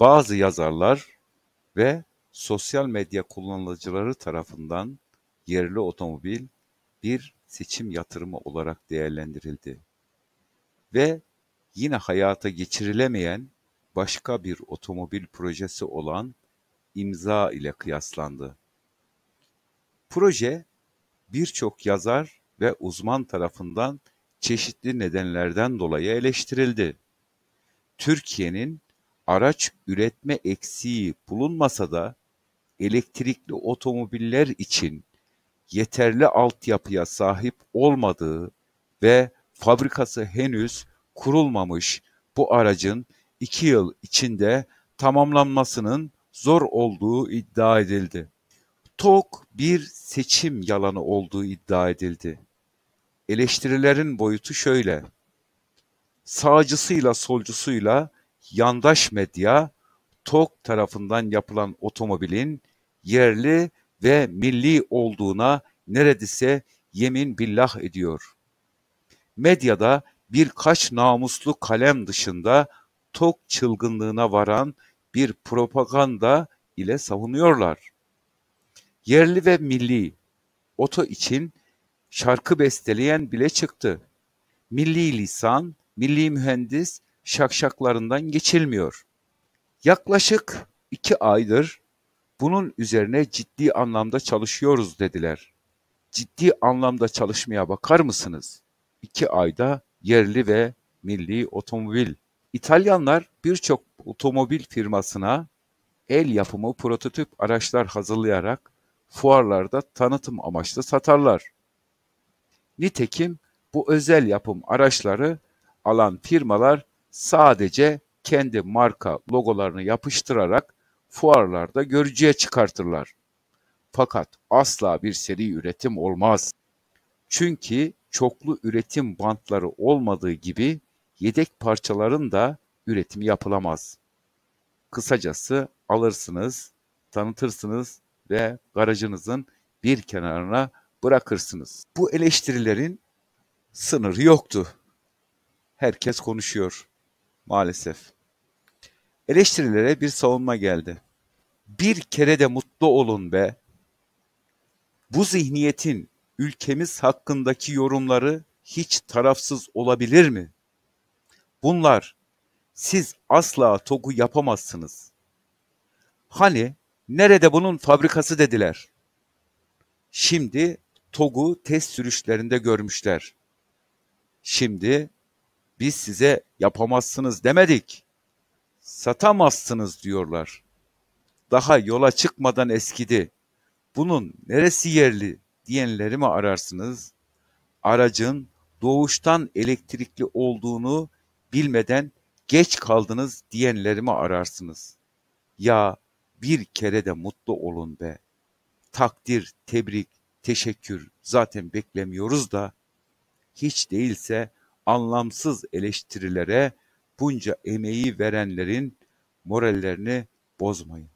bazı yazarlar ve sosyal medya kullanıcıları tarafından yerli otomobil bir seçim yatırımı olarak değerlendirildi ve yine hayata geçirilemeyen başka bir otomobil projesi olan imza ile kıyaslandı. Proje birçok yazar ve uzman tarafından çeşitli nedenlerden dolayı eleştirildi. Türkiye'nin araç üretme eksiği bulunmasa da elektrikli otomobiller için yeterli altyapıya sahip olmadığı ve fabrikası henüz kurulmamış bu aracın iki yıl içinde tamamlanmasının zor olduğu iddia edildi. TOK bir seçim yalanı olduğu iddia edildi. Eleştirilerin boyutu şöyle. Sağcısıyla solcusuyla yandaş medya TOK tarafından yapılan otomobilin yerli ve milli olduğuna neredeyse yemin billah ediyor. Medyada birkaç namuslu kalem dışında tok çılgınlığına varan bir propaganda ile savunuyorlar. Yerli ve milli oto için şarkı besteleyen bile çıktı. Milli lisan, milli mühendis şakşaklarından geçilmiyor. Yaklaşık iki aydır bunun üzerine ciddi anlamda çalışıyoruz dediler. Ciddi anlamda çalışmaya bakar mısınız? İki ayda yerli ve milli otomobil. İtalyanlar birçok otomobil firmasına el yapımı prototip araçlar hazırlayarak fuarlarda tanıtım amaçlı satarlar. Nitekim bu özel yapım araçları alan firmalar sadece kendi marka logolarını yapıştırarak fuarlarda görücüye çıkartırlar. Fakat asla bir seri üretim olmaz. Çünkü çoklu üretim bantları olmadığı gibi yedek parçaların da üretimi yapılamaz. Kısacası alırsınız, tanıtırsınız ve garajınızın bir kenarına bırakırsınız. Bu eleştirilerin sınırı yoktu. Herkes konuşuyor. Maalesef. Eleştirilere bir savunma geldi. Bir kere de mutlu olun be. Bu zihniyetin ülkemiz hakkındaki yorumları hiç tarafsız olabilir mi? Bunlar siz asla TOG'u yapamazsınız. Hani nerede bunun fabrikası dediler. Şimdi TOG'u test sürüşlerinde görmüşler. Şimdi biz size yapamazsınız demedik. Satamazsınız diyorlar. Daha yola çıkmadan eskidi. Bunun neresi yerli diyenleri mi ararsınız? Aracın doğuştan elektrikli olduğunu bilmeden geç kaldınız diyenleri mi ararsınız? Ya bir kere de mutlu olun be. Takdir, tebrik, teşekkür zaten beklemiyoruz da hiç değilse anlamsız eleştirilere bunca emeği verenlerin morallerini bozmayın.